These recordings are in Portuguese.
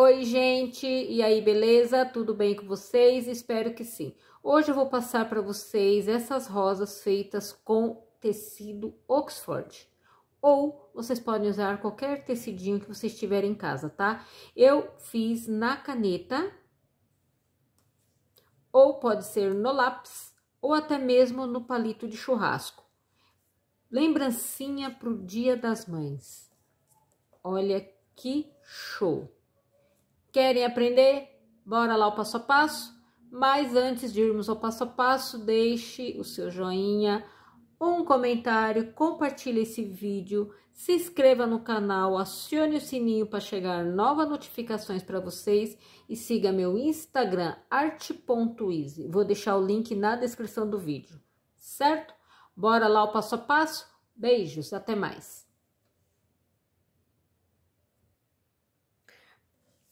Oi, gente! E aí, beleza? Tudo bem com vocês? Espero que sim. Hoje eu vou passar para vocês essas rosas feitas com tecido Oxford. Ou vocês podem usar qualquer tecidinho que vocês tiverem em casa, tá? Eu fiz na caneta. Ou pode ser no lápis, ou até mesmo no palito de churrasco. Lembrancinha pro Dia das Mães. Olha que show! Querem aprender? Bora lá o passo a passo? Mas antes de irmos ao passo a passo, deixe o seu joinha, um comentário, compartilhe esse vídeo, se inscreva no canal, acione o sininho para chegar novas notificações para vocês e siga meu Instagram arte.easy. Vou deixar o link na descrição do vídeo, certo? Bora lá o passo a passo? Beijos, até mais!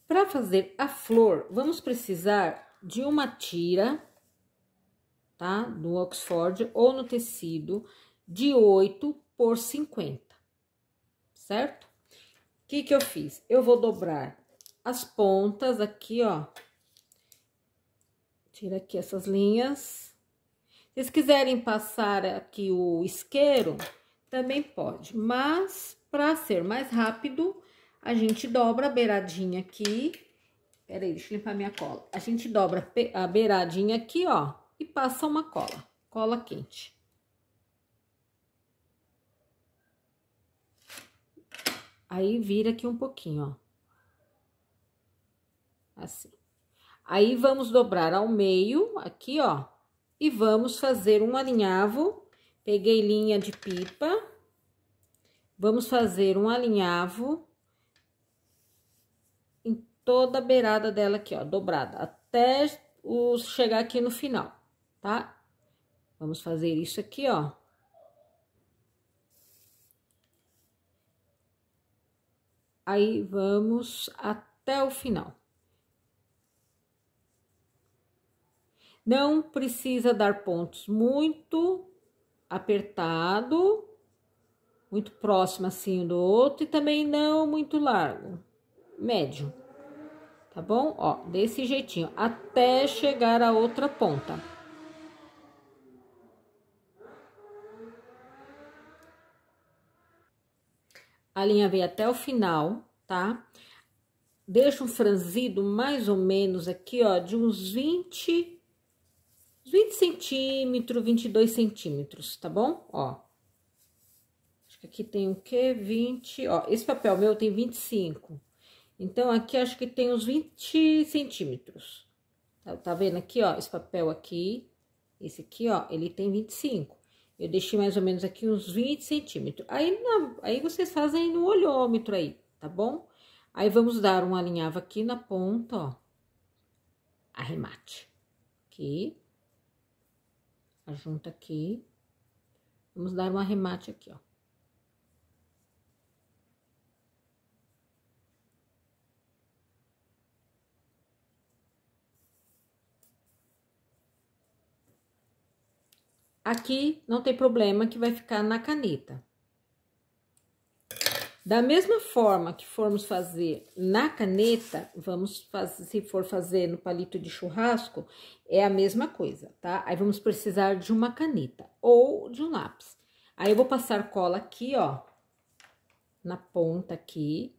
Para fazer a flor, vamos precisar de uma tira, tá? No Oxford ou no tecido de 8 por 50, certo? O que que eu fiz? Eu vou dobrar as pontas aqui, ó. Tira aqui essas linhas. Se vocês quiserem passar aqui o isqueiro, também pode, mas para ser mais rápido, a gente dobra a beiradinha aqui. Peraí, deixa eu limpar minha cola. A gente dobra a beiradinha aqui, ó, e passa uma cola, cola quente. Aí vira aqui um pouquinho, ó. Assim. Aí vamos dobrar ao meio, aqui, ó, e vamos fazer um alinhavo. Peguei linha de pipa. Vamos fazer um alinhavo toda a beirada dela aqui, ó, dobrada, até o, chegar aqui no final, tá? Vamos fazer isso aqui, ó. Aí, vamos até o final. Não precisa dar pontos muito apertado, muito próximo assim do outro e também não muito largo, médio tá bom? Ó, desse jeitinho, até chegar à outra ponta. A linha vem até o final, tá? Deixa um franzido mais ou menos aqui, ó, de uns 20, 20 centímetros, 22 centímetros, tá bom? Ó. Acho que aqui tem o quê? 20, ó, esse papel meu tem 25, então, aqui acho que tem uns 20 centímetros. Tá, tá, vendo aqui, ó, esse papel aqui, esse aqui, ó, ele tem 25. Eu deixei mais ou menos aqui uns 20 centímetros. Aí, na, aí vocês fazem no olhômetro aí, tá bom? Aí, vamos dar um alinhava aqui na ponta, ó. Arremate. Aqui. Ajunta aqui. Vamos dar um arremate aqui, ó. Aqui não tem problema que vai ficar na caneta. Da mesma forma que formos fazer na caneta, vamos fazer, se for fazer no palito de churrasco, é a mesma coisa, tá? Aí vamos precisar de uma caneta ou de um lápis. Aí eu vou passar cola aqui, ó, na ponta aqui.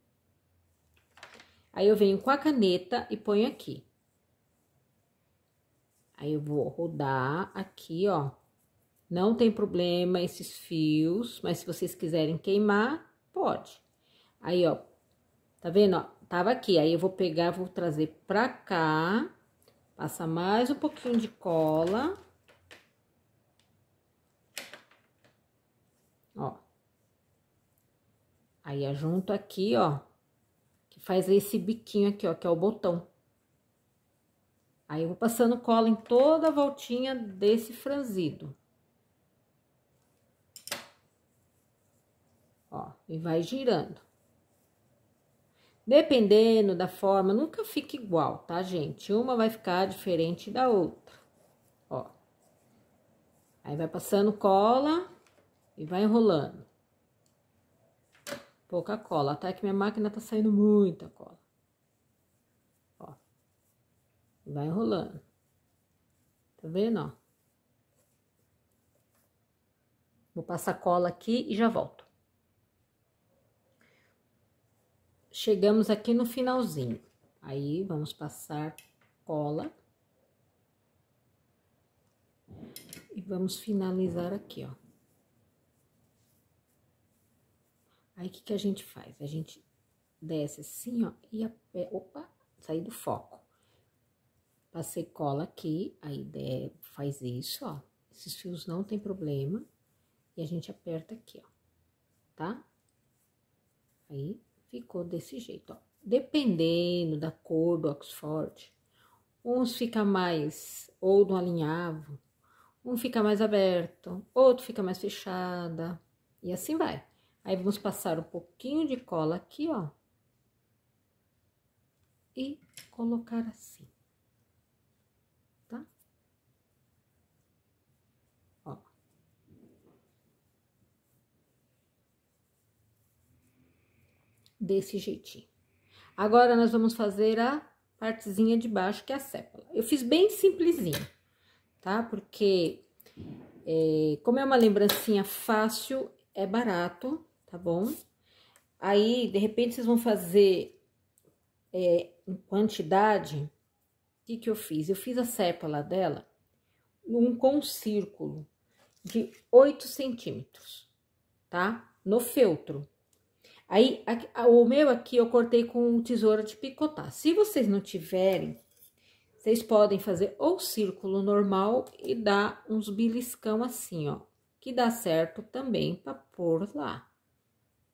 Aí eu venho com a caneta e ponho aqui. Aí eu vou rodar aqui, ó, não tem problema esses fios, mas se vocês quiserem queimar, pode. Aí, ó, tá vendo? Ó, tava aqui, aí eu vou pegar, vou trazer pra cá, passa mais um pouquinho de cola. Ó. Aí, junto aqui, ó, que faz esse biquinho aqui, ó, que é o botão. Aí, eu vou passando cola em toda a voltinha desse franzido. Ó, e vai girando. Dependendo da forma, nunca fica igual, tá, gente? Uma vai ficar diferente da outra, ó. Aí vai passando cola e vai enrolando. Pouca cola, até tá? Que minha máquina tá saindo muita cola. Ó. Vai enrolando. Tá vendo, ó? Vou passar cola aqui e já volto. chegamos aqui no finalzinho. Aí, vamos passar cola. E vamos finalizar aqui, ó. Aí, o que, que a gente faz? A gente desce assim, ó, e a pé... Opa, saí do foco. Passei cola aqui, aí faz isso, ó. Esses fios não tem problema. E a gente aperta aqui, ó, tá? Aí, ficou desse jeito, ó. Dependendo da cor do Oxford, uns fica mais ou do alinhavo, um fica mais aberto, outro fica mais fechada, e assim vai. Aí, vamos passar um pouquinho de cola aqui, ó. E colocar assim. desse jeitinho. Agora, nós vamos fazer a partezinha de baixo, que é a sépala. Eu fiz bem simplesinho, tá? Porque, é, como é uma lembrancinha fácil, é barato, tá bom? Aí, de repente, vocês vão fazer é, em quantidade. O que, que eu fiz? Eu fiz a sépala dela um, com um círculo de 8 centímetros, tá? No feltro. Aí, aqui, o meu aqui eu cortei com tesoura de picotar. Se vocês não tiverem, vocês podem fazer ou círculo normal e dar uns beliscão assim, ó. Que dá certo também pra pôr lá,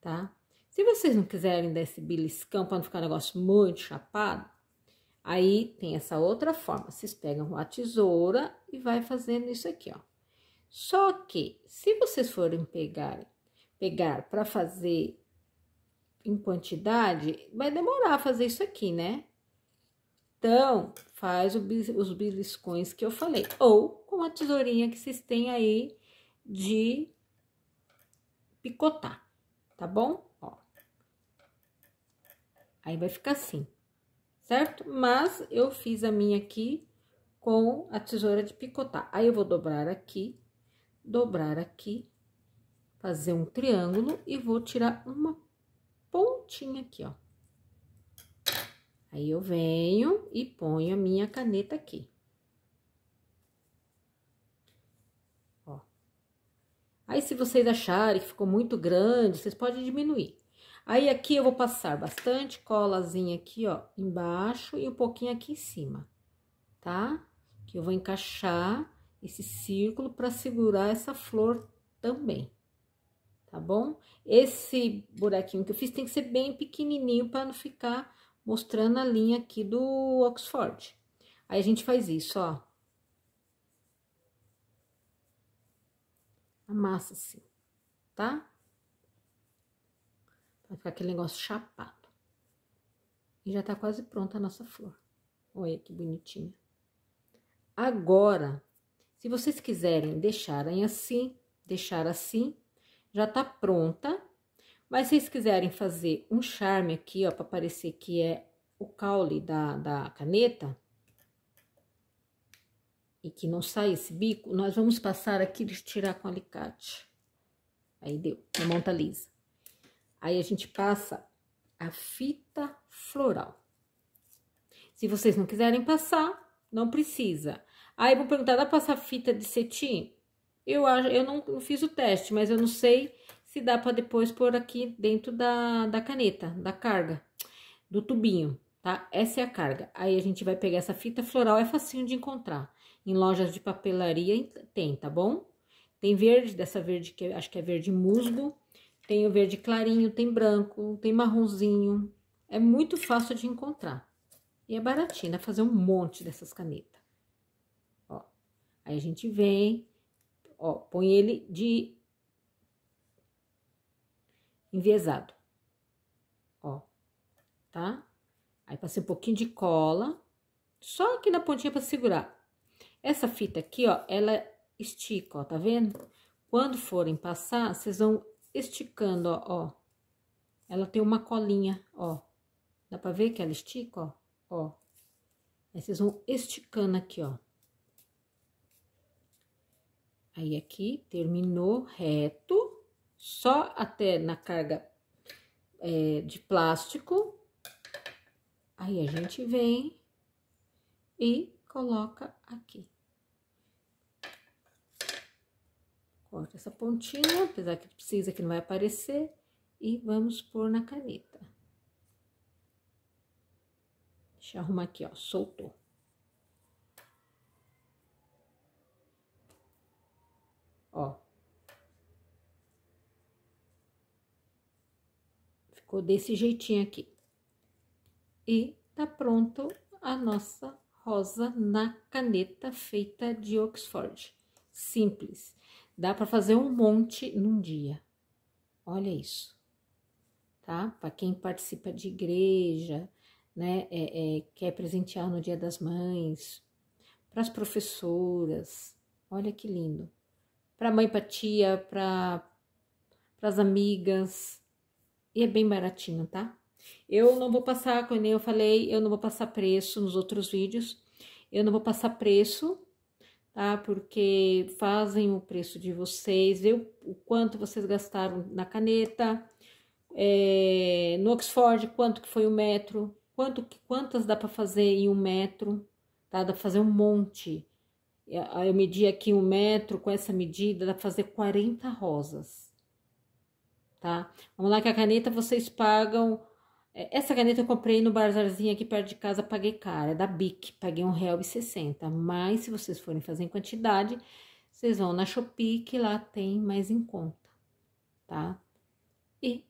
tá? Se vocês não quiserem dar esse beliscão pra não ficar um negócio muito chapado, aí tem essa outra forma. Vocês pegam a tesoura e vai fazendo isso aqui, ó. Só que, se vocês forem pegar, pegar pra fazer em quantidade, vai demorar a fazer isso aqui, né? Então, faz os beliscões que eu falei. Ou com a tesourinha que vocês têm aí de picotar, tá bom? Ó. Aí vai ficar assim, certo? Mas eu fiz a minha aqui com a tesoura de picotar. Aí eu vou dobrar aqui, dobrar aqui, fazer um triângulo e vou tirar uma pontinha aqui, ó. Aí, eu venho e ponho a minha caneta aqui. Ó. Aí, se vocês acharem que ficou muito grande, vocês podem diminuir. Aí, aqui eu vou passar bastante colazinha aqui, ó, embaixo e um pouquinho aqui em cima, tá? Que eu vou encaixar esse círculo para segurar essa flor também tá bom? Esse buraquinho que eu fiz tem que ser bem pequenininho para não ficar mostrando a linha aqui do Oxford. Aí, a gente faz isso, ó. Amassa assim, tá? vai ficar aquele negócio chapado. E já tá quase pronta a nossa flor. Olha que bonitinha. Agora, se vocês quiserem deixarem assim, deixar assim, já tá pronta. Mas se vocês quiserem fazer um charme aqui, ó, pra parecer que é o caule da, da caneta, e que não sai esse bico, nós vamos passar aqui de tirar com alicate. Aí deu, a monta tá lisa. Aí a gente passa a fita floral. Se vocês não quiserem passar, não precisa. Aí vou perguntar, dá pra passar fita de cetim? Eu, acho, eu não, fiz o teste, mas eu não sei se dá para depois pôr aqui dentro da, da caneta, da carga, do tubinho, tá? Essa é a carga. Aí a gente vai pegar essa fita floral, é facinho de encontrar. Em lojas de papelaria tem, tá bom? Tem verde, dessa verde que acho que é verde musgo. Tem o verde clarinho, tem branco, tem marronzinho. É muito fácil de encontrar. E é baratinho, dá fazer um monte dessas canetas. Ó, aí a gente vem, Ó, põe ele de enviesado. Ó, tá? Aí passei um pouquinho de cola, só aqui na pontinha para segurar. Essa fita aqui, ó, ela estica, ó, tá vendo? Quando forem passar, vocês vão esticando, ó, ó. Ela tem uma colinha, ó. Dá pra ver que ela estica, ó, ó. Aí vocês vão esticando aqui, ó. Aí, aqui, terminou reto, só até na carga é, de plástico. Aí, a gente vem e coloca aqui. Corta essa pontinha, apesar que precisa que não vai aparecer. E vamos pôr na caneta. Deixa eu arrumar aqui, ó, soltou. Ó. Ficou desse jeitinho aqui. E tá pronto a nossa rosa na caneta feita de Oxford. Simples. Dá para fazer um monte num dia. Olha isso. Tá? Para quem participa de igreja, né, é, é, quer presentear no Dia das Mães, para as professoras. Olha que lindo para mãe, para tia, para as amigas. E é bem baratinho, tá? Eu não vou passar, como eu falei, eu não vou passar preço nos outros vídeos. Eu não vou passar preço, tá? Porque fazem o preço de vocês, vê o quanto vocês gastaram na caneta, é, no Oxford, quanto que foi o metro, quanto quantas dá para fazer em um metro, tá? Dá para fazer um monte. Eu medi aqui um metro com essa medida, dá pra fazer 40 rosas, tá? Vamos lá que a caneta vocês pagam... É, essa caneta eu comprei no barzorzinho aqui perto de casa, paguei cara, é da Bic, paguei R$1,60. Mas se vocês forem fazer em quantidade, vocês vão na Shopee que lá tem mais em conta, tá? E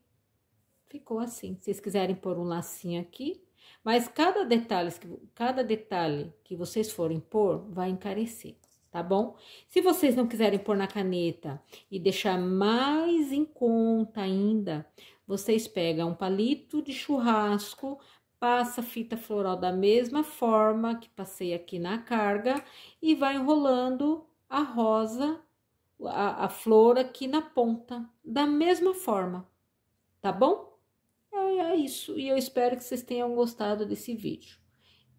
ficou assim. Se vocês quiserem pôr um lacinho aqui, mas cada detalhe, cada detalhe que vocês forem pôr vai encarecer, tá bom? Se vocês não quiserem pôr na caneta e deixar mais em conta ainda, vocês pegam um palito de churrasco, passa fita floral da mesma forma que passei aqui na carga e vai enrolando a rosa, a, a flor aqui na ponta, da mesma forma, tá bom? é isso e eu espero que vocês tenham gostado desse vídeo.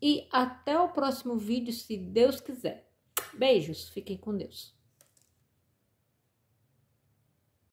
E até o próximo vídeo, se Deus quiser. Beijos, fiquem com Deus.